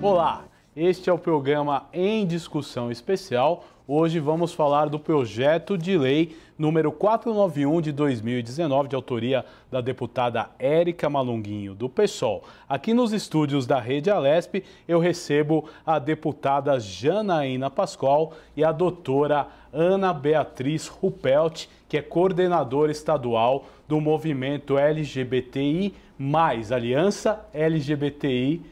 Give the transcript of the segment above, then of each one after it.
Olá, este é o programa Em Discussão Especial, Hoje vamos falar do projeto de lei número 491 de 2019, de autoria da deputada Érica Malunguinho, do PSOL. Aqui nos estúdios da Rede Alesp, eu recebo a deputada Janaína Pascoal e a doutora Ana Beatriz Ruppelt, que é coordenadora estadual do movimento LGBTI, Aliança LGBTI.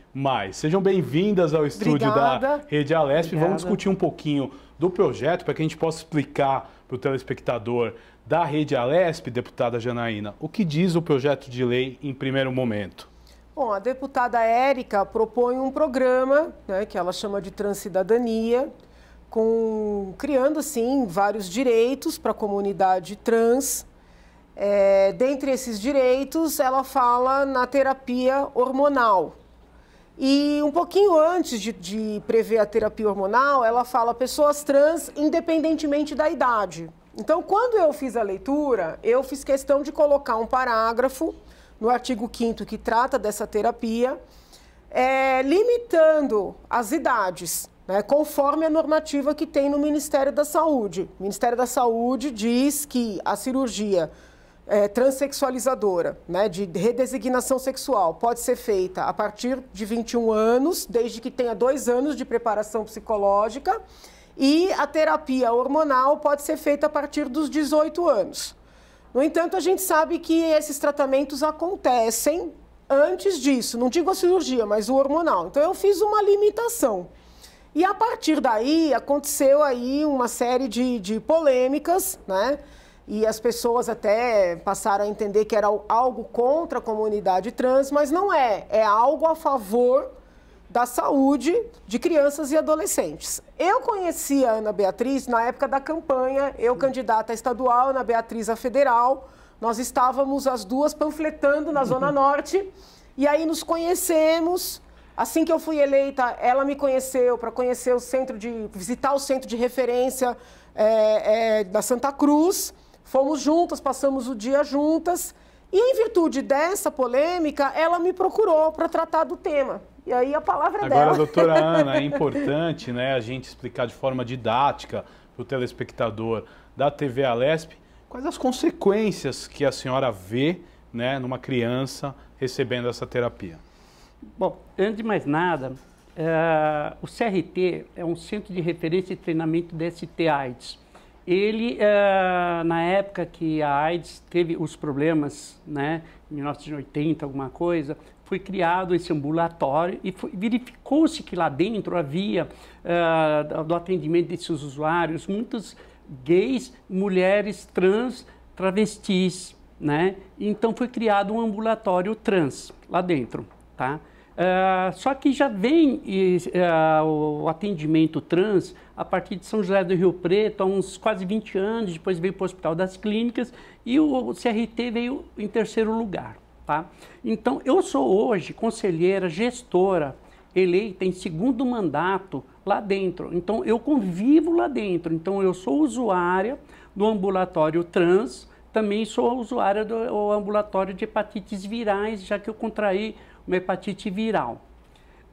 Sejam bem-vindas ao estúdio Obrigada. da Rede Alesp. Obrigada. Vamos discutir um pouquinho do projeto para que a gente possa explicar para o telespectador da Rede Alesp, deputada Janaína, o que diz o projeto de lei em primeiro momento? Bom, a deputada Érica propõe um programa né, que ela chama de Transcidadania, com, criando, assim vários direitos para a comunidade trans. É, dentre esses direitos, ela fala na terapia hormonal, e um pouquinho antes de, de prever a terapia hormonal, ela fala pessoas trans independentemente da idade. Então, quando eu fiz a leitura, eu fiz questão de colocar um parágrafo no artigo 5 que trata dessa terapia, é, limitando as idades, né, conforme a normativa que tem no Ministério da Saúde. O Ministério da Saúde diz que a cirurgia é, transexualizadora, né, de redesignação sexual, pode ser feita a partir de 21 anos, desde que tenha dois anos de preparação psicológica, e a terapia hormonal pode ser feita a partir dos 18 anos. No entanto, a gente sabe que esses tratamentos acontecem antes disso, não digo a cirurgia, mas o hormonal. Então, eu fiz uma limitação. E a partir daí aconteceu aí uma série de, de polêmicas, né? e as pessoas até passaram a entender que era algo contra a comunidade trans, mas não é. É algo a favor da saúde de crianças e adolescentes. Eu conheci a Ana Beatriz na época da campanha, eu candidata estadual, Ana Beatriz a federal. Nós estávamos as duas panfletando na Zona Norte e aí nos conhecemos. Assim que eu fui eleita, ela me conheceu para conhecer o centro de visitar o centro de referência é, é, da Santa Cruz. Fomos juntas, passamos o dia juntas. E em virtude dessa polêmica, ela me procurou para tratar do tema. E aí a palavra é Agora, dela. Agora, doutora Ana, é importante né, a gente explicar de forma didática para o telespectador da TV Alesp quais as consequências que a senhora vê né, numa criança recebendo essa terapia. Bom, antes de mais nada, eh, o CRT é um Centro de Referência e Treinamento de ST AIDS. Ele, uh, na época que a AIDS teve os problemas, né, em 1980, alguma coisa, foi criado esse ambulatório e verificou-se que lá dentro havia, uh, do atendimento desses usuários, muitos gays, mulheres trans, travestis, né? Então foi criado um ambulatório trans lá dentro, tá? Ah, só que já vem uh, o atendimento trans a partir de São José do Rio Preto, há uns quase 20 anos, depois veio para o Hospital das Clínicas e o CRT veio em terceiro lugar. Tá? Então, eu sou hoje conselheira, gestora, eleita em segundo mandato lá dentro. Então, eu convivo lá dentro. Então, eu sou usuária do ambulatório trans, também sou usuária do ambulatório de hepatites virais, já que eu contraí uma hepatite viral,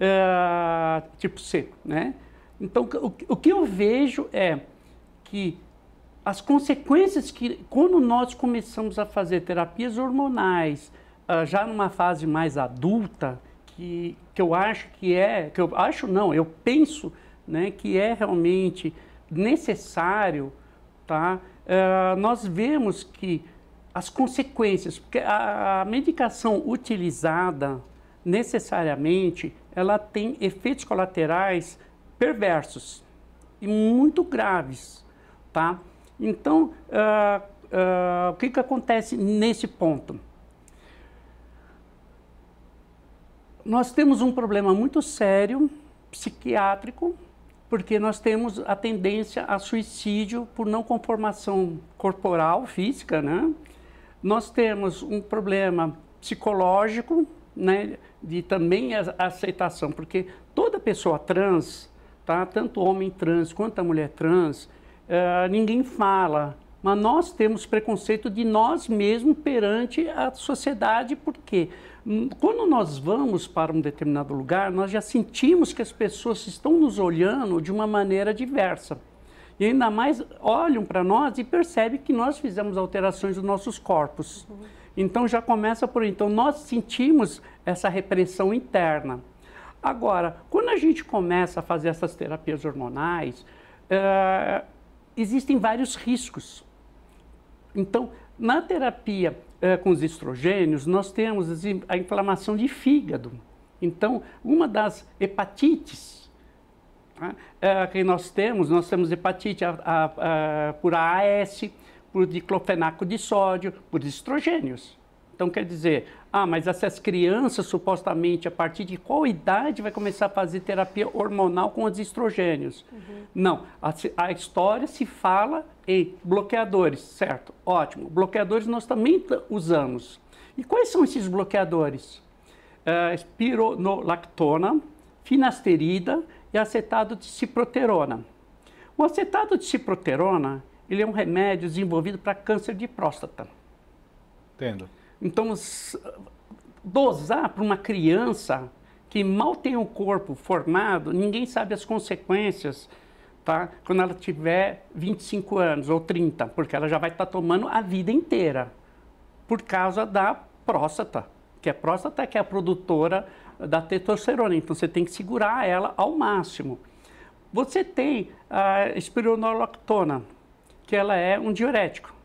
uh, tipo C, né? Então, o, o que eu vejo é que as consequências que, quando nós começamos a fazer terapias hormonais, uh, já numa fase mais adulta, que, que eu acho que é, que eu acho não, eu penso né, que é realmente necessário, tá? Uh, nós vemos que as consequências, porque a, a medicação utilizada necessariamente ela tem efeitos colaterais perversos e muito graves, tá? Então, uh, uh, o que, que acontece nesse ponto? Nós temos um problema muito sério psiquiátrico, porque nós temos a tendência a suicídio por não conformação corporal, física, né? Nós temos um problema psicológico, né, de também a aceitação, porque toda pessoa trans, tá, tanto homem trans quanto a mulher trans, uh, ninguém fala, mas nós temos preconceito de nós mesmos perante a sociedade, porque hum, quando nós vamos para um determinado lugar, nós já sentimos que as pessoas estão nos olhando de uma maneira diversa. E ainda mais olham para nós e percebem que nós fizemos alterações nos nossos corpos. Uhum. Então já começa por aí. Então nós sentimos essa repressão interna. Agora, quando a gente começa a fazer essas terapias hormonais, uh, existem vários riscos. Então, na terapia uh, com os estrogênios, nós temos a inflamação de fígado. Então, uma das hepatites uh, que nós temos, nós temos hepatite por AS, por diclofenaco de sódio, por estrogênios. Então quer dizer, ah, mas essas crianças supostamente a partir de qual idade vai começar a fazer terapia hormonal com os estrogênios? Uhum. Não, a, a, história se fala em bloqueadores, certo? Ótimo. Bloqueadores nós também usamos. E quais são esses bloqueadores? É, espironolactona, finasterida e acetato de ciproterona. O acetato de ciproterona ele é um remédio desenvolvido para câncer de próstata. Entendo. Então, dosar para uma criança que mal tem o um corpo formado, ninguém sabe as consequências, tá? Quando ela tiver 25 anos ou 30, porque ela já vai estar tá tomando a vida inteira por causa da próstata, que a próstata é que é a produtora da testosterona, então você tem que segurar ela ao máximo. Você tem a espironolactona, que ela é um diurético.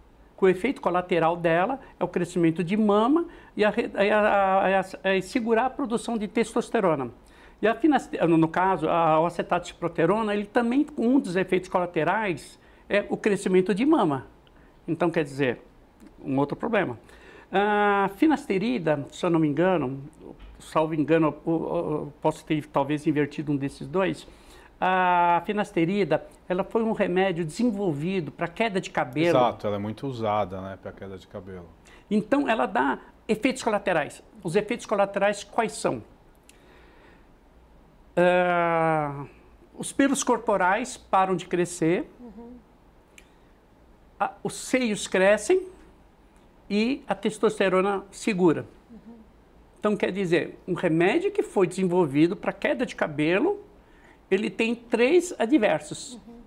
O efeito colateral dela é o crescimento de mama e, a, a, a, segurar a produção de testosterona. E a no caso, a acetato de proterona, ele também, um dos efeitos colaterais é o crescimento de mama. Então, quer dizer, um outro problema. A finasterida, se eu não me engano, salvo engano, posso ter talvez invertido um desses dois, a finasterida, ela foi um remédio desenvolvido para queda de cabelo. Exato, ela é muito usada, né, para queda de cabelo. Então, ela dá efeitos colaterais. Os efeitos colaterais quais são? Uh, os pelos corporais param de crescer, uhum. a, os seios crescem e a testosterona segura. Uhum. Então, quer dizer, um remédio que foi desenvolvido para queda de cabelo ele tem três adversos. Uhum.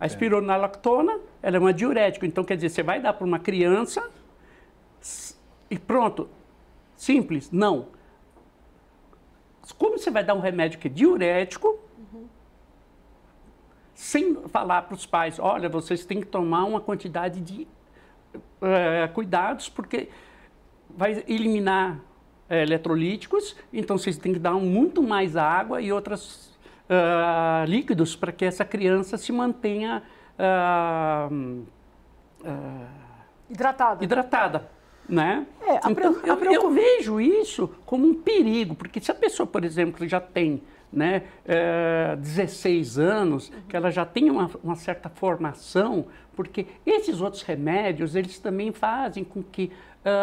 A espironolactona, ela é uma diurético, então quer dizer, você vai dar para uma criança e pronto. Simples? Não. Como você vai dar um remédio que é diurético, uhum. sem falar para os pais, olha, vocês têm que tomar uma quantidade de eh, cuidados, porque vai eliminar eh, eletrolíticos, então vocês têm que dar muito mais água e outras ah, líquidos para que essa criança se mantenha uh, uh, hidratada. hidratada. Né? É, então, eu, eu, vejo isso como um perigo, porque se a pessoa, por exemplo, já tem né, é, eh, 16 anos, uhum. que ela já tem uma, uma, certa formação, porque esses outros remédios, eles também fazem com que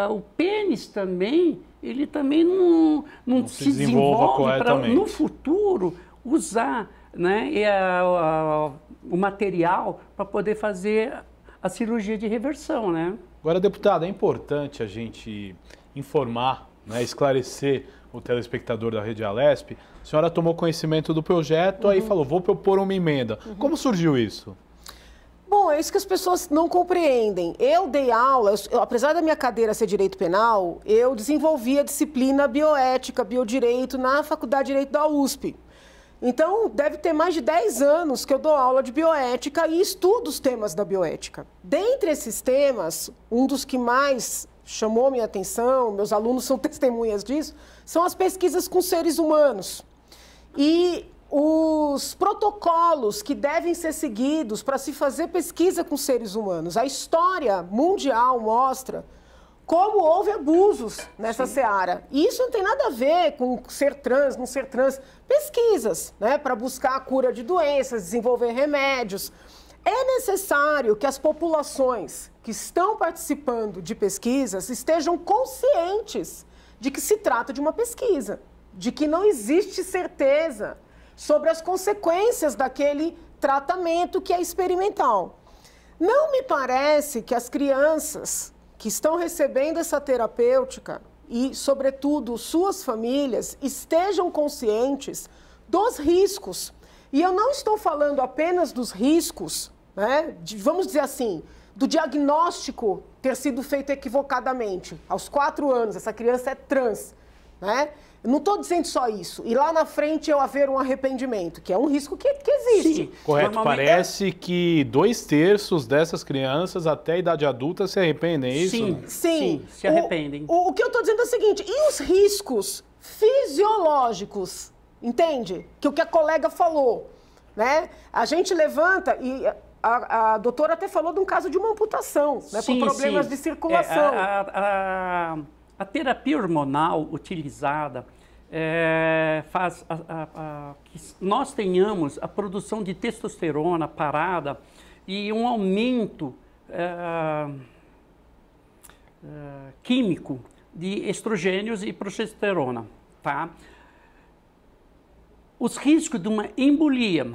uh, o pênis também, ele também não, não, não se, se desenvolva corretamente no futuro usar né, e a, a, o material para poder fazer a cirurgia de reversão. Né? Agora, deputado, é importante a gente informar, né, esclarecer o telespectador da Rede Alesp. A senhora tomou conhecimento do projeto, uhum. aí falou, vou propor uma emenda. Uhum. Como surgiu isso? Bom, é isso que as pessoas não compreendem. Eu dei aula, eu, apesar da minha cadeira ser direito penal, eu desenvolvi a disciplina bioética, biodireito na Faculdade de Direito da USP. Então, deve ter mais de 10 anos que eu dou aula de bioética e estudo os temas da bioética. Dentre esses temas, um dos que mais chamou minha atenção, meus alunos são testemunhas disso, são as pesquisas com seres humanos. E os protocolos que devem ser seguidos para se fazer pesquisa com seres humanos. A história mundial mostra como houve abusos nessa Sim. seara. E isso não tem nada a ver com ser trans, não ser trans. Pesquisas, né, para buscar a cura de doenças, desenvolver remédios. É necessário que as populações que estão participando de pesquisas estejam conscientes de que se trata de uma pesquisa, de que não existe certeza sobre as consequências daquele tratamento que é experimental. Não me parece que as crianças que estão recebendo essa terapêutica e, sobretudo, suas famílias estejam conscientes dos riscos. E eu não estou falando apenas dos riscos, né, de, vamos dizer assim, do diagnóstico ter sido feito equivocadamente. Aos quatro anos, essa criança é trans. Né? Não estou dizendo só isso. E lá na frente eu haver um arrependimento, que é um risco que, que existe. Sim, correto. É. Parece é... que dois terços dessas crianças até a idade adulta se arrependem, é isso? Sim, né? sim. sim se arrependem. O, o, o que eu estou dizendo é o seguinte, e os riscos fisiológicos, entende? Que o que a colega falou, né? A gente levanta e a, a, doutora até falou de um caso de uma amputação, né? Sim, por problemas sim. de circulação. É, a, a, a terapia hormonal utilizada é, faz a, a, a, que nós tenhamos a produção de testosterona parada e um aumento é, é, químico de estrogênios e progesterona, tá? Os riscos de uma embolia,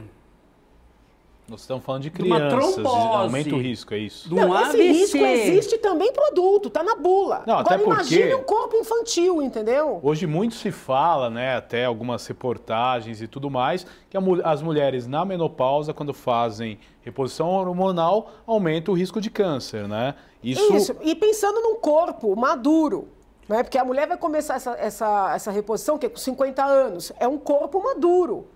nós estamos falando de crianças, de trombose, aumenta o risco, é isso? Não, um esse risco existe também para adulto, tá na bula. Não, Agora até porque, imagine um corpo infantil, entendeu? Hoje muito se fala, né, até algumas reportagens e tudo mais, que as mulheres na menopausa, quando fazem reposição hormonal, aumenta o risco de câncer, né? Isso, isso. e pensando num corpo maduro, né, porque a mulher vai começar essa, essa, essa reposição que é com 50 anos, é um corpo maduro.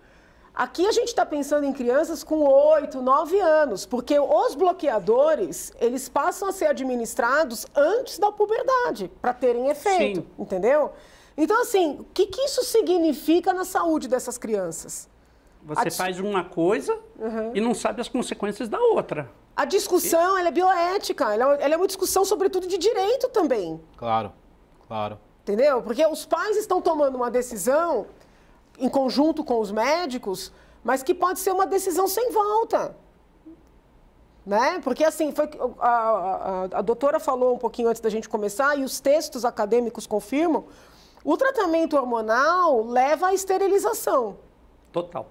Aqui a gente está pensando em crianças com 8, 9 anos, porque os bloqueadores, eles passam a ser administrados antes da puberdade, para terem efeito, Sim. entendeu? Então, assim, o que, que isso significa na saúde dessas crianças? Você a... faz uma coisa uhum. e não sabe as consequências da outra. A discussão, e... ela é bioética, ela, é, ela é uma discussão, sobretudo, de direito também. Claro, claro. Entendeu? Porque os pais estão tomando uma decisão em conjunto com os médicos, mas que pode ser uma decisão sem volta. Né? Porque assim, foi, a, a, a doutora falou um pouquinho antes da gente começar, e os textos acadêmicos confirmam, o tratamento hormonal leva à esterilização. Total.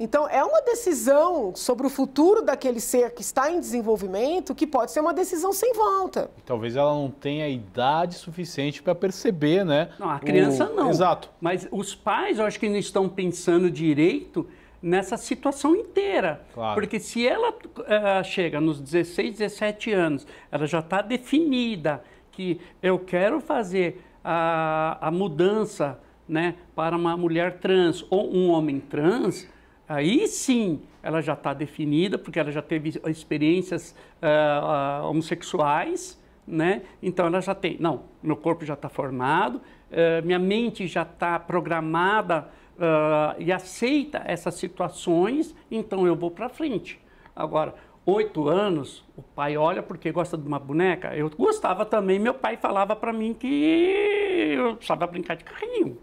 Então, é uma decisão sobre o futuro daquele ser que está em desenvolvimento que pode ser uma decisão sem volta. E talvez ela não tenha idade suficiente para perceber, né? Não, a criança o... não. Exato. Mas os pais, eu acho que não estão pensando direito nessa situação inteira. Claro. Porque se ela uh, chega nos 16, 17 anos, ela já está definida que eu quero fazer a, a mudança né, para uma mulher trans ou um homem trans aí sim ela já está definida, porque ela já teve experiências uh, homossexuais, né? Então ela já tem, não, meu corpo já está formado, uh, minha mente já está programada uh, e aceita essas situações, então eu vou para frente. Agora, oito anos, o pai olha porque gosta de uma boneca. Eu gostava também, meu pai falava para mim que eu precisava brincar de carrinho.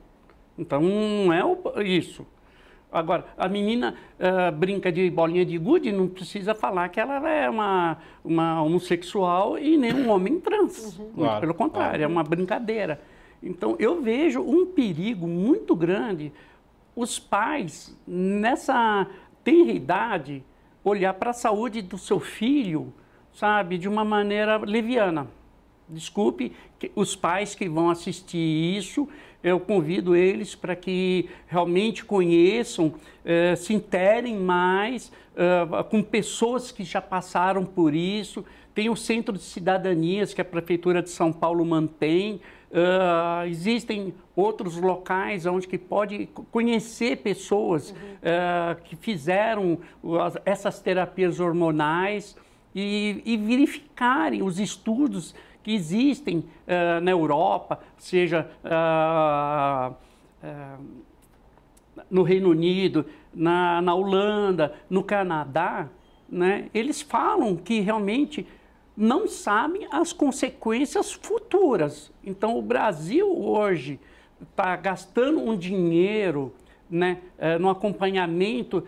Então não é isso. Agora, a menina uh, brinca de bolinha de gude, não precisa falar que ela é uma, uma homossexual e nem um homem trans. Uhum. Claro, pelo contrário, claro. é uma brincadeira. Então, eu vejo um perigo muito grande os pais, nessa tenra idade, olhar para a saúde do seu filho, sabe, de uma maneira leviana. Desculpe os pais que vão assistir isso eu convido eles para que realmente conheçam, eh, se interem mais eh, com pessoas que já passaram por isso. Tem o Centro de Cidadanias que a Prefeitura de São Paulo mantém. Uh, existem outros locais onde que pode conhecer pessoas uhum. uh, que fizeram essas terapias hormonais e, e verificarem os estudos que existem uh, na Europa, seja uh, uh, no Reino Unido, na, na Holanda, no Canadá, né, eles falam que realmente não sabem as consequências futuras. Então, o Brasil hoje está gastando um dinheiro né, no acompanhamento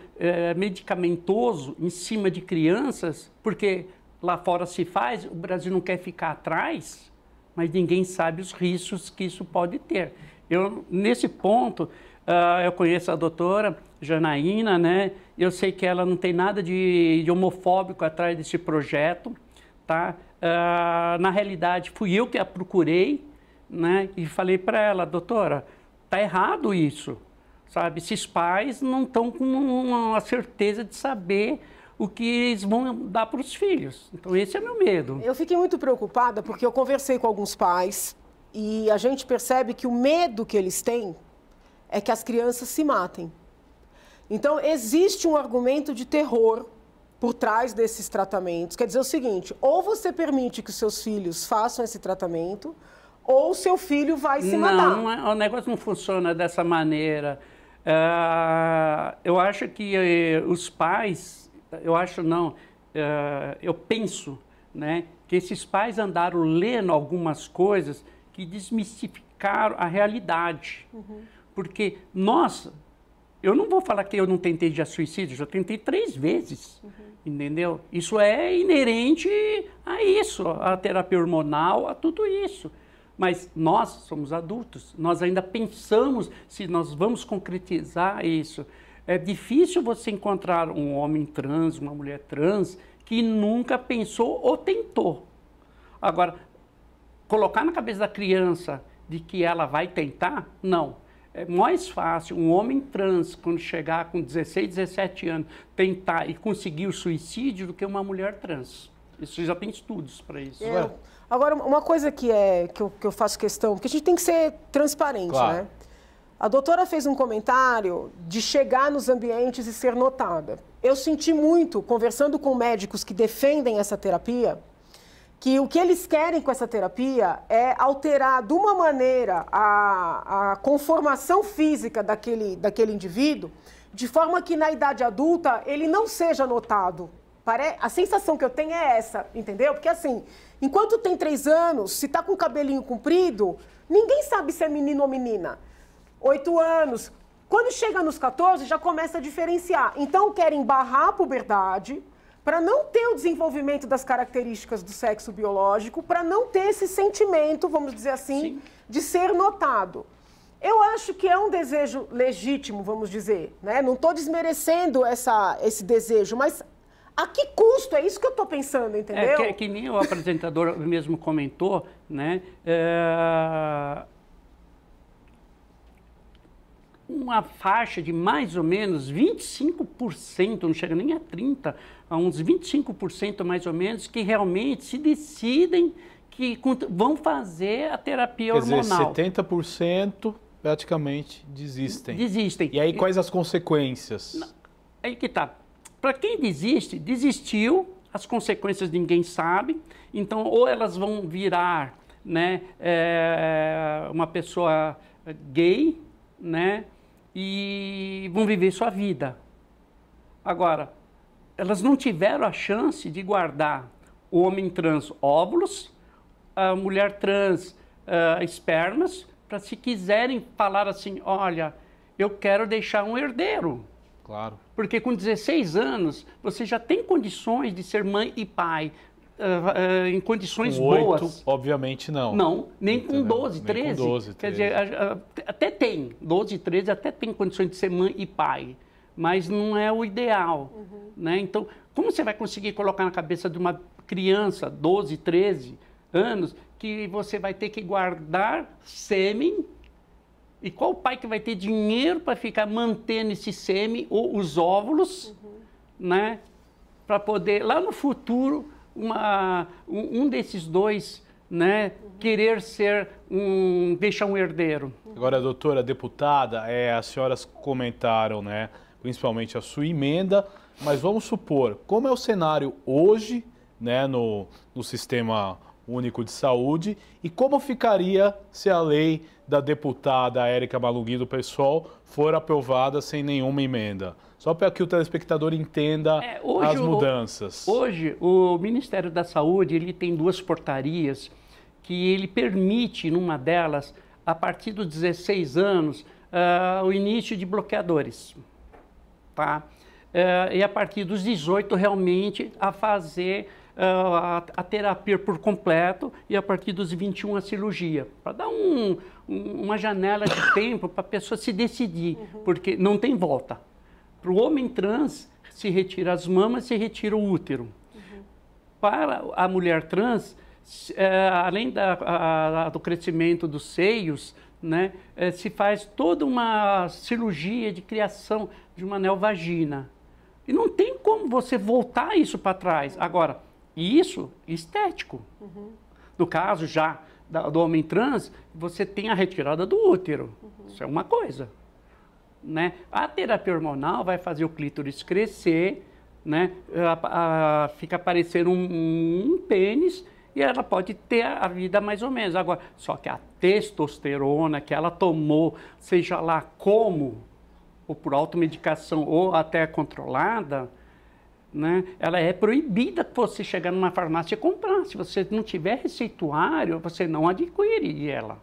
medicamentoso em cima de crianças, porque lá fora se faz, o Brasil não quer ficar atrás, mas ninguém sabe os riscos que isso pode ter. Eu, nesse ponto, uh, eu conheço a doutora Janaína, né? Eu sei que ela não tem nada de, de homofóbico atrás desse projeto, tá? Uh, na realidade, fui eu que a procurei, né? E falei para ela, doutora, tá errado isso, sabe? Esses pais não estão com uma certeza de saber o que eles vão dar para os filhos. Então, esse é meu medo. Eu fiquei muito preocupada porque eu conversei com alguns pais e a gente percebe que o medo que eles têm é que as crianças se matem. Então, existe um argumento de terror por trás desses tratamentos. Quer dizer o seguinte: ou você permite que os seus filhos façam esse tratamento, ou seu filho vai se não, matar. Não, é, o negócio não funciona dessa maneira. Uh, eu acho que uh, os pais eu acho não, é, eu penso né, que esses pais andaram lendo algumas coisas que desmistificaram a realidade. Uhum. Porque, nossa, eu não vou falar que eu não tentei de suicídio, já tentei três vezes, uhum. entendeu? Isso é inerente a isso, a terapia hormonal, a tudo isso. Mas nós somos adultos, nós ainda pensamos se nós vamos concretizar isso. É difícil você encontrar um homem trans, uma mulher trans, que nunca pensou ou tentou. Agora, colocar na cabeça da criança de que ela vai tentar, não. É mais fácil um homem trans, quando chegar com 16, 17 anos, tentar e conseguir o suicídio do que uma mulher trans. Isso já tem estudos para isso. É. Agora, uma coisa que, é, que eu, que, eu, faço questão, porque a gente tem que ser transparente, claro. né? A doutora fez um comentário de chegar nos ambientes e ser notada. Eu senti muito, conversando com médicos que defendem essa terapia, que o que eles querem com essa terapia é alterar de uma maneira a, a conformação física daquele, daquele indivíduo, de forma que na idade adulta ele não seja notado. A sensação que eu tenho é essa, entendeu? Porque assim, enquanto tem três anos, se tá com o cabelinho comprido, ninguém sabe se é menino ou menina. 8 anos. Quando chega nos 14, já começa a diferenciar. Então, querem barrar a puberdade para não ter o desenvolvimento das características do sexo biológico, para não ter esse sentimento, vamos dizer assim, Sim. de ser notado. Eu acho que é um desejo legítimo, vamos dizer, né? Não estou desmerecendo essa, esse desejo, mas a que custo? É isso que eu estou pensando, é, entendeu? É que, que, nem o apresentador mesmo comentou, né? É uma faixa de mais ou menos 25%, não chega nem a 30%, a uns 25% mais ou menos, que realmente se decidem que vão fazer a terapia Quer hormonal. Dizer, 70% praticamente desistem. Desistem. E aí quais as consequências? Aí que tá. Para quem desiste, desistiu, as consequências ninguém sabe, então ou elas vão virar né, é, uma pessoa gay, né? e vão viver sua vida. Agora, elas não tiveram a chance de guardar o homem trans óvulos, a mulher trans uh, espermas, para se quiserem falar assim, olha, eu quero deixar um herdeiro. Claro. Porque com 16 anos, você já tem condições de ser mãe e pai uh, em condições com 8, boas. Obviamente não. Não, nem com 12, 13. com 12, 13. Quer dizer, até tem, 12, 13 até tem condições de ser mãe e pai, mas não é o ideal. Uhum. Né? Então, como você vai conseguir colocar na cabeça de uma criança, 12, 13 anos, que você vai ter que guardar sêmen e qual pai que vai ter dinheiro para ficar mantendo esse sêmen ou os óvulos, uhum. né? Para poder, lá no futuro, uma, um desses dois né, querer ser um deixar um herdeiro. Agora, doutora deputada, é, as senhoras comentaram, né, principalmente a sua emenda, mas vamos supor como é o cenário hoje, né, no, no sistema único de saúde e como ficaria se a lei da deputada Érica Malugui do PSOL for aprovada sem nenhuma emenda. Só para que o telespectador entenda é, hoje, as mudanças. Hoje, o Ministério da Saúde ele tem duas portarias que ele permite, numa delas, a partir dos 16 anos, uh, o início de bloqueadores. Tá? Uh, e a partir dos 18, realmente, a fazer uh, a, a, terapia por completo e a partir dos 21 a cirurgia. Para dar um, um, uma janela de tempo para a pessoa se decidir, uhum. porque não tem volta. Para o homem trans, se retira as mamas, se retira o útero. Uhum. Para a mulher trans, é, além da, a, do crescimento dos seios, né, é, se faz toda uma cirurgia de criação de uma neovagina. E não tem como você voltar isso para trás. Agora, isso estético. Uhum. No caso já da, do homem trans, você tem a retirada do útero. Uhum. Isso é uma coisa. Né? A terapia hormonal vai fazer o clítoris crescer, né? A, a, fica parecendo um, um pênis e ela pode ter a vida mais ou menos. Agora, só que a testosterona que ela tomou, seja lá como, ou por automedicação ou até controlada, né? Ela é proibida você chegar numa farmácia e comprar. Se você não tiver receituário, você não adquire ela.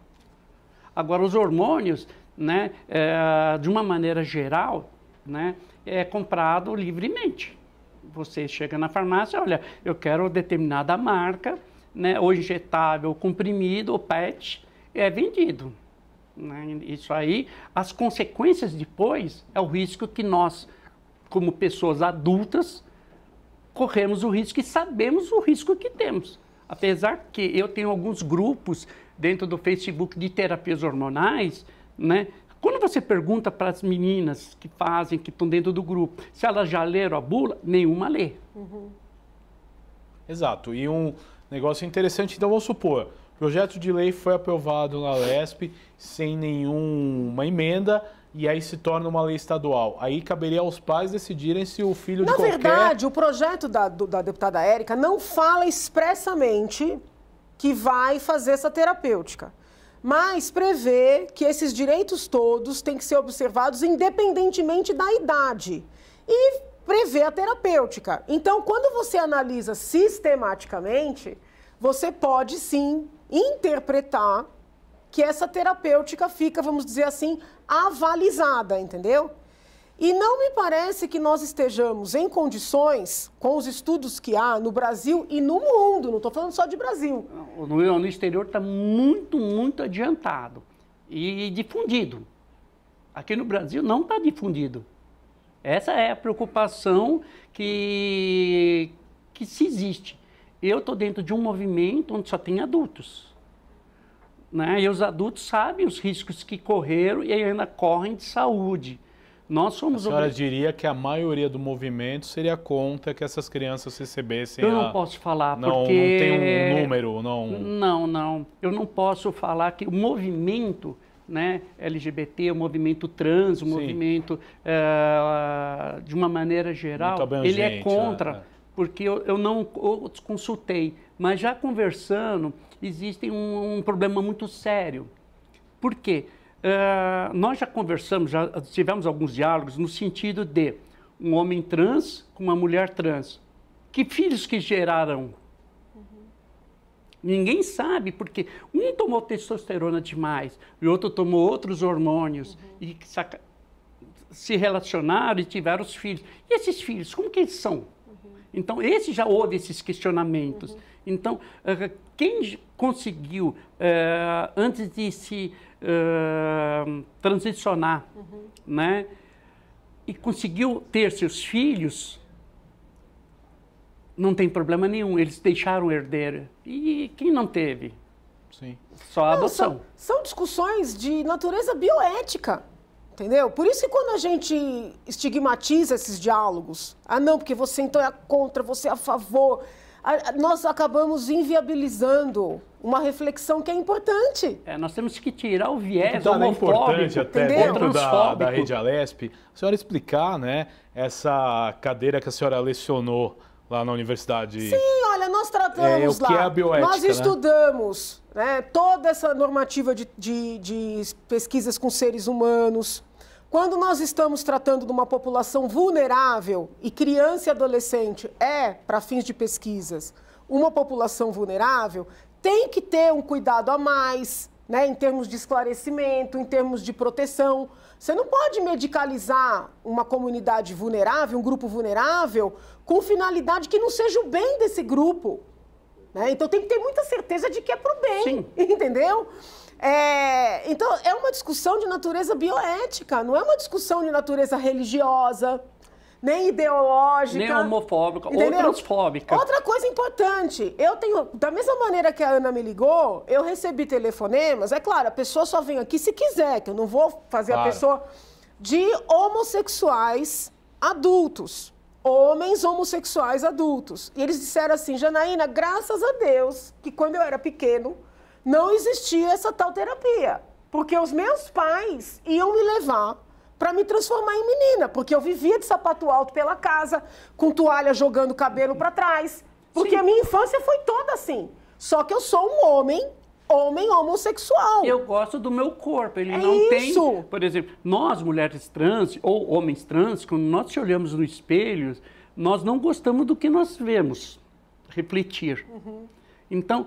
Agora, os hormônios, né, é, de uma maneira geral, né, é comprado livremente. Você chega na farmácia, olha, eu quero determinada marca, né, ou injetável, ou comprimido, ou PET, é vendido. Né? Isso aí, as consequências depois é o risco que nós, como pessoas adultas, corremos o risco e sabemos o risco que temos. Apesar que eu tenho alguns grupos dentro do Facebook de terapias hormonais né? Quando você pergunta para as meninas que fazem, que estão dentro do grupo, se elas já leram a bula, nenhuma lê. Uhum. Exato. E um negócio interessante, então vamos supor, o projeto de lei foi aprovado na LESP sem nenhuma emenda e aí se torna uma lei estadual. Aí caberia aos pais decidirem se o filho na de qualquer... Na verdade, o projeto da, do, da deputada Érica não fala expressamente que vai fazer essa terapêutica mas prevê que esses direitos todos têm que ser observados independentemente da idade. E prevê a terapêutica. Então, quando você analisa sistematicamente, você pode sim interpretar que essa terapêutica fica, vamos dizer assim, avalizada, entendeu? E não me parece que nós estejamos em condições, com os estudos que há no Brasil e no mundo, não estou falando só de Brasil. No, no exterior está muito, muito adiantado e difundido. Aqui no Brasil não está difundido. Essa é a preocupação que, que se existe. Eu estou dentro de um movimento onde só tem adultos. Né? E os adultos sabem os riscos que correram e ainda correm de saúde. Nós somos. A senhora obrig... diria que a maioria do movimento seria contra que essas crianças recebessem. Eu não a... posso falar não, porque não tem um número, não. Não, não. Eu não posso falar que o movimento né, LGBT, o movimento trans, o movimento é, de uma maneira geral, ele é contra, né? É. porque eu, eu não eu consultei. Mas já conversando, existe um, um problema muito sério. Por quê? Eh, nós já conversamos, já tivemos alguns diálogos no sentido de um homem trans com uma mulher trans. Que filhos que geraram? Uhum. Ninguém sabe, porque um tomou testosterona demais e outro tomou outros hormônios uhum. e saca... se relacionaram e tiveram os filhos. E esses filhos, como que eles são? Uhum. Então, esse já houve esses questionamentos. Uhum. Então, eh, quem conseguiu, eh, antes de se eh, transicionar, uhum. né, e conseguiu ter seus filhos, não tem problema nenhum, eles deixaram herdeiro. E quem não teve? Sim. Só a adoção. São, são discussões de natureza bioética. Entendeu? Por isso que quando a gente estigmatiza esses diálogos, ah, não, porque você então é contra, você é a favor nós acabamos inviabilizando uma reflexão que é importante. É, nós temos que tirar o viés então, é homofóbico, é importante até entendeu? dentro da, da rede Alesp, a senhora explicar, né, essa cadeira que a senhora lecionou lá na universidade. Sim, olha, nós tratamos é, lá. Que é a bioética, nós né? estudamos né? né toda essa normativa de, de, de pesquisas com seres humanos, quando nós estamos tratando de uma população vulnerável, e criança e adolescente é, para fins de pesquisas, uma população vulnerável, tem que ter um cuidado a mais, né, em termos de esclarecimento, em termos de proteção. Você não pode medicalizar uma comunidade vulnerável, um grupo vulnerável, com finalidade que não seja o bem desse grupo. Né? Então tem que ter muita certeza de que é para o bem, Sim. entendeu? É, então, é uma discussão de natureza bioética, não é uma discussão de natureza religiosa, nem ideológica. Nem homofóbica, entendeu? ou transfóbica. Outra coisa importante, eu tenho, da mesma maneira que a Ana me ligou, eu recebi telefonemas, é claro, a pessoa só vem aqui se quiser, que eu não vou fazer claro. a pessoa, de homossexuais adultos, homens homossexuais adultos. E eles disseram assim, Janaína, graças a Deus, que quando eu era pequeno, não existia essa tal terapia. Porque os meus pais iam me levar para me transformar em menina, porque eu vivia de sapato alto pela casa, com toalha jogando cabelo para trás, porque Sim. a minha infância foi toda assim. Só que eu sou um homem, homem homossexual. Eu gosto do meu corpo, ele é não isso. tem, por exemplo, nós mulheres trans ou homens trans, quando nós te olhamos no espelho, nós não gostamos do que nós vemos refletir. Uhum. Então,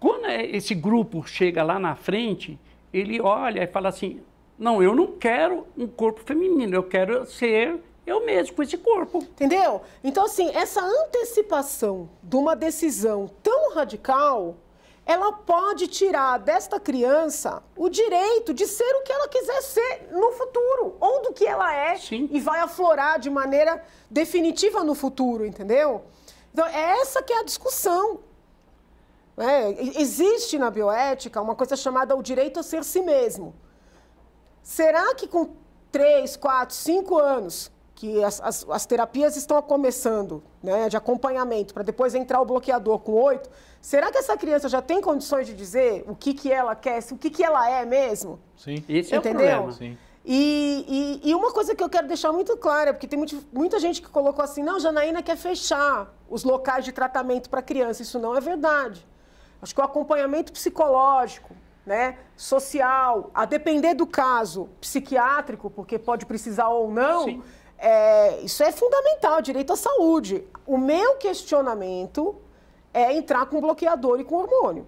quando é, esse grupo chega lá na frente, ele olha e fala assim: não, eu não quero um corpo feminino, eu quero ser eu mesmo com esse corpo. Entendeu? Então, assim, essa antecipação de uma decisão tão radical, ela pode tirar desta criança o direito de ser o que ela quiser ser no futuro, ou do que ela é Sim. e vai aflorar de maneira definitiva no futuro, entendeu? Então, é essa que é a discussão. É, existe na bioética uma coisa chamada o direito a ser si mesmo. Será que com 3, 4, 5 anos que as, as, as terapias estão começando, né, de acompanhamento, para depois entrar o bloqueador com 8, será que essa criança já tem condições de dizer o que, que ela quer, o que, que ela é mesmo? Sim, esse Entendeu? é o problema. Sim. E, e, e, uma coisa que eu quero deixar muito clara, porque tem muito, muita gente que colocou assim, não, Janaína quer fechar os locais de tratamento para criança. Isso não é verdade. Acho que o acompanhamento psicológico, né, social, a depender do caso psiquiátrico, porque pode precisar ou não, é, isso é fundamental, direito à saúde. O meu questionamento é entrar com bloqueador e com hormônio.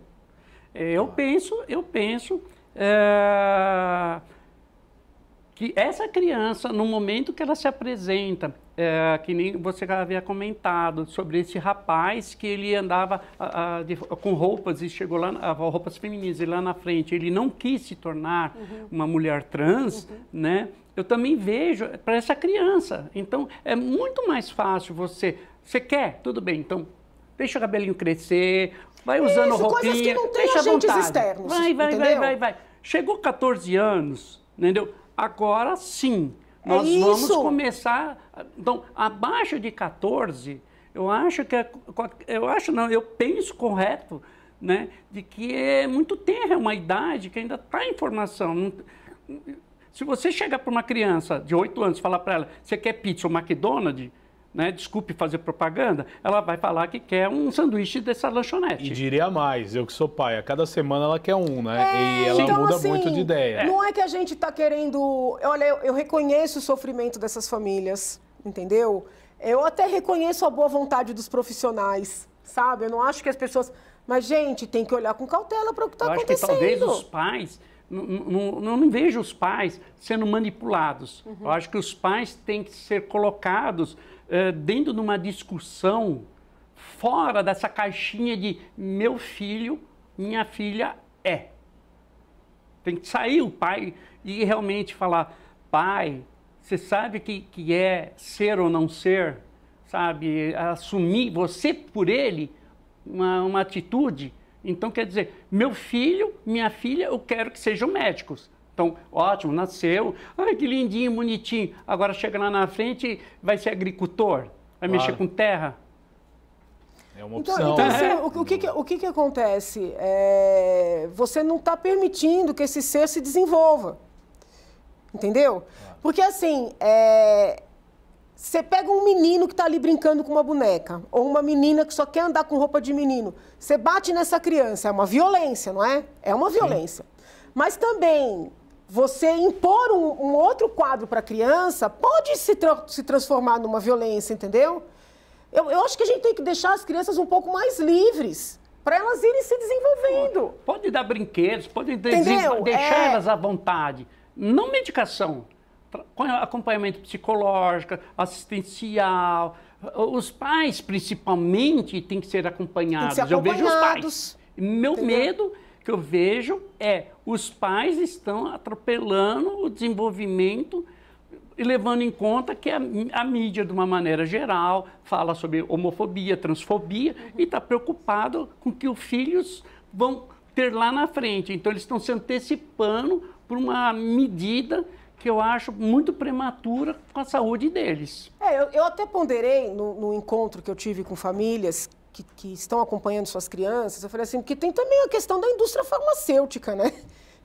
É, eu penso, eu penso é, que essa criança, no momento que ela se apresenta é, que nem você havia comentado, sobre esse rapaz que ele andava de, com roupas e chegou lá, a, roupas femininas, e lá na frente ele não quis se tornar uhum. uma mulher trans, uhum. né? Eu também vejo para essa criança. Então, é muito mais fácil você... Você quer? Tudo bem, então deixa o cabelinho crescer, vai usando Isso, roupinha, coisas que não tem deixa agentes vontade. externos. Vai, vai, vai, vai, vai. Chegou 14 anos, entendeu? Agora sim, é nós é vamos começar então, abaixo de 14, eu acho que é, eu acho não, eu penso correto, né, de que é muito tenra, é uma idade que ainda está em formação. Se você chegar para uma criança de 8 anos e falar para ela, você quer pizza ou McDonald's, né, desculpe fazer propaganda, ela vai falar que quer um sanduíche dessa lanchonete. E diria mais, eu que sou pai, a cada semana ela quer um, né? É, e ela então, muda assim, muito de ideia. Não é que a gente está querendo. Olha, eu, eu reconheço o sofrimento dessas famílias entendeu? Eu até reconheço a boa vontade dos profissionais, sabe? Eu não acho que as pessoas. Mas, gente, tem que olhar com cautela para o que está acontecendo. Acho que talvez os pais. Não, não, não vejo os pais sendo manipulados. Uhum. Eu acho que os pais têm que ser colocados uh, dentro de uma discussão fora dessa caixinha de meu filho, minha filha é. Tem que sair o pai e realmente falar: pai, você sabe que, que é ser ou não ser, sabe? Assumir você por ele uma, uma atitude. Então, quer dizer, meu filho, minha filha, eu quero que sejam médicos. Então, ótimo, nasceu. Ai, que lindinho, bonitinho. Agora chega lá na frente, vai ser agricultor, vai claro. mexer com terra. É uma então, opção. Então, né? então é. o, o, que, que, o que, que acontece? É, você não está permitindo que esse ser se desenvolva. Entendeu? Ah. Porque assim, é... você pega um menino que está ali brincando com uma boneca, ou uma menina que só quer andar com roupa de menino, você bate nessa criança, é uma violência, não é? É uma violência. Sim. Mas também você impor um, um outro quadro para a criança pode se, tra se transformar numa violência, entendeu? Eu, eu acho que a gente tem que deixar as crianças um pouco mais livres para elas irem se desenvolvendo. Pode dar brinquedos, pode deixar é... elas à vontade. Não medicação acompanhamento psicológico, assistencial. Os pais, principalmente, têm que ser acompanhados. Tem que ser Eu vejo os pais. Meu Entendeu? medo que eu vejo é os pais estão atropelando o desenvolvimento e levando em conta que a, a, mídia, de uma maneira geral, fala sobre homofobia, transfobia uhum. e está preocupado com que os filhos vão ter lá na frente. Então, eles estão se antecipando por uma medida que eu acho muito prematura com a saúde deles. É, eu, eu até ponderei no, no encontro que eu tive com famílias que, que, estão acompanhando suas crianças, eu falei assim, porque tem também a questão da indústria farmacêutica, né?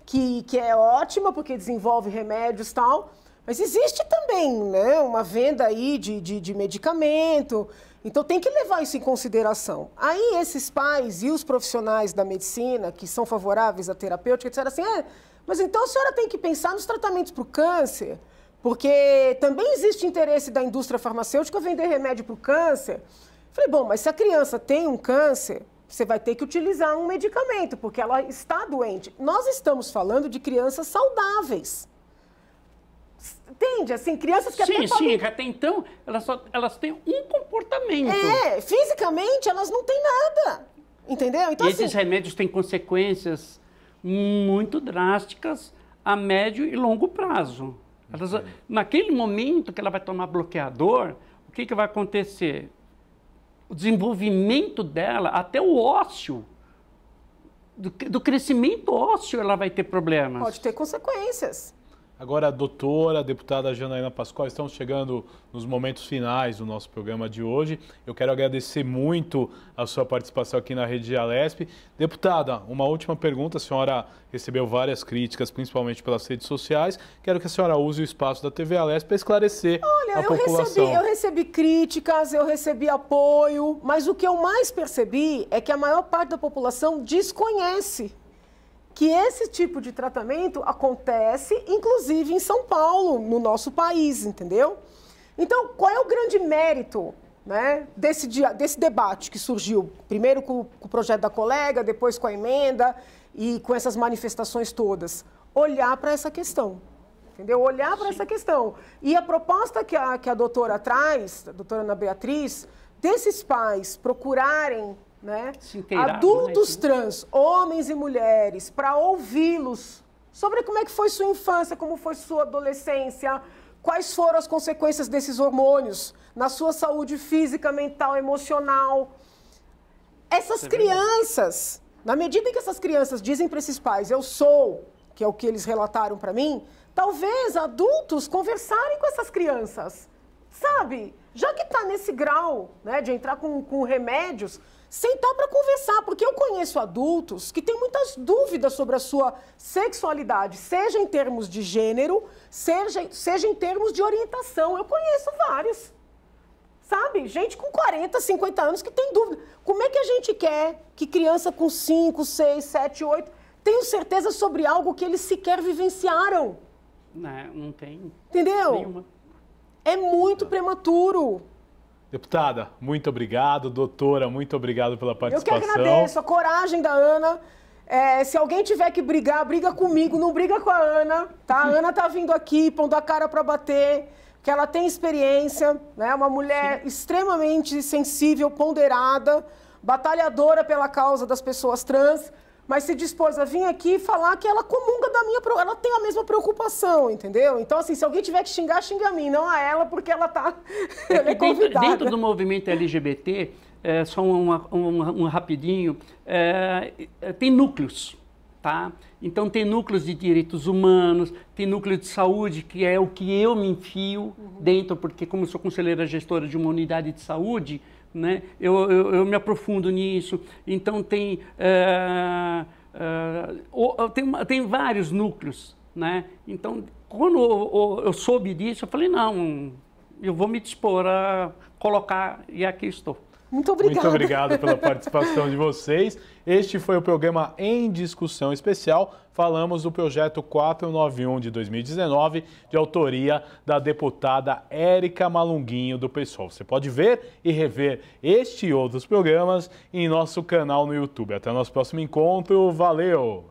Que, que é ótima porque desenvolve remédios e tal, mas existe também né, uma venda aí de, de, de, medicamento, então tem que levar isso em consideração. Aí esses pais e os profissionais da medicina que são favoráveis à terapêutica disseram assim, é, mas então a senhora tem que pensar nos tratamentos para o câncer, porque também existe interesse da indústria farmacêutica vender remédio para o câncer. Falei, bom, mas se a criança tem um câncer, você vai ter que utilizar um medicamento, porque ela está doente. Nós estamos falando de crianças saudáveis. Entende? Assim, crianças que sim, até Sim, podem... até então elas, só, elas têm um comportamento. É, fisicamente elas não têm nada. Entendeu? Então, e esses assim, remédios têm consequências muito drásticas a médio e longo prazo. Elas, naquele momento que ela vai tomar bloqueador, o que, que vai acontecer? O desenvolvimento dela, até o ósseo, do, do crescimento ósseo, ela vai ter problemas. Pode ter consequências. Agora, doutora, deputada Janaína Pascoal, estamos chegando nos momentos finais do nosso programa de hoje. Eu quero agradecer muito a sua participação aqui na Rede Alesp. Deputada, uma última pergunta. A senhora recebeu várias críticas, principalmente pelas redes sociais. Quero que a senhora use o espaço da TV Alesp para esclarecer Olha, a população. Recebi, eu recebi críticas, eu recebi apoio, mas o que eu mais percebi é que a maior parte da população desconhece que esse tipo de tratamento acontece, inclusive em São Paulo, no nosso país, entendeu? Então, qual é o grande mérito né, desse, dia, desse debate que surgiu, primeiro com, com o projeto da colega, depois com a emenda e com essas manifestações todas? Olhar para essa questão entendeu? Olhar para essa questão. E a proposta que a, que a doutora traz, a doutora Ana Beatriz, desses pais procurarem né? Inteirar, adultos né? trans, homens e mulheres, para ouvi-los sobre como é que foi sua infância, como foi sua adolescência, quais foram as consequências desses hormônios na sua saúde física, mental, emocional. Essas é crianças, na medida em que essas crianças dizem para esses pais, eu sou, que é o que eles relataram para mim, talvez adultos conversarem com essas crianças, sabe? Já que está nesse grau né, de entrar com, com remédios, sentar para conversar, porque eu conheço adultos que têm muitas dúvidas sobre a sua sexualidade, seja em termos de gênero, seja, seja em termos de orientação. Eu conheço vários. Sabe? Gente com 40, 50 anos que tem dúvida. Como é que a gente quer que criança com 5, 6, 7, 8 tenha certeza sobre algo que eles sequer vivenciaram? Não, né, não tem. Entendeu? Nenhuma. É muito prematuro. Deputada, muito obrigado. Doutora, muito obrigado pela participação. Eu que agradeço a coragem da Ana. É, se alguém tiver que brigar, briga comigo, não briga com a Ana, tá? A Ana tá vindo aqui, pondo a cara para bater, que ela tem experiência, né? Uma mulher Sim. extremamente sensível, ponderada, batalhadora pela causa das pessoas trans mas se dispôs a vir aqui e falar que ela comunga da minha, ela tem a mesma preocupação, entendeu? Então, assim, se alguém tiver que xingar, xinga a mim, não a ela, porque ela está é, é dentro, dentro, do movimento LGBT, é, só um, um, rapidinho, é, é, tem núcleos, tá? Então tem núcleos de direitos humanos, tem núcleo de saúde, que é o que eu me enfio uhum. dentro, porque como sou conselheira gestora de uma unidade de saúde, né, eu, eu, eu me aprofundo nisso. Então tem, uh, uh, tem, tem vários núcleos. Né? Então, quando eu, eu soube disso, eu falei, não, eu vou me dispor a colocar e aqui estou. Muito obrigado. Muito obrigado pela participação de vocês. Este foi o programa Em Discussão Especial. Falamos do projeto 491 de 2019, de autoria da deputada Érica Malunguinho do PSOL. Você pode ver e rever este e outros programas em nosso canal no YouTube. Até nosso próximo encontro. Valeu!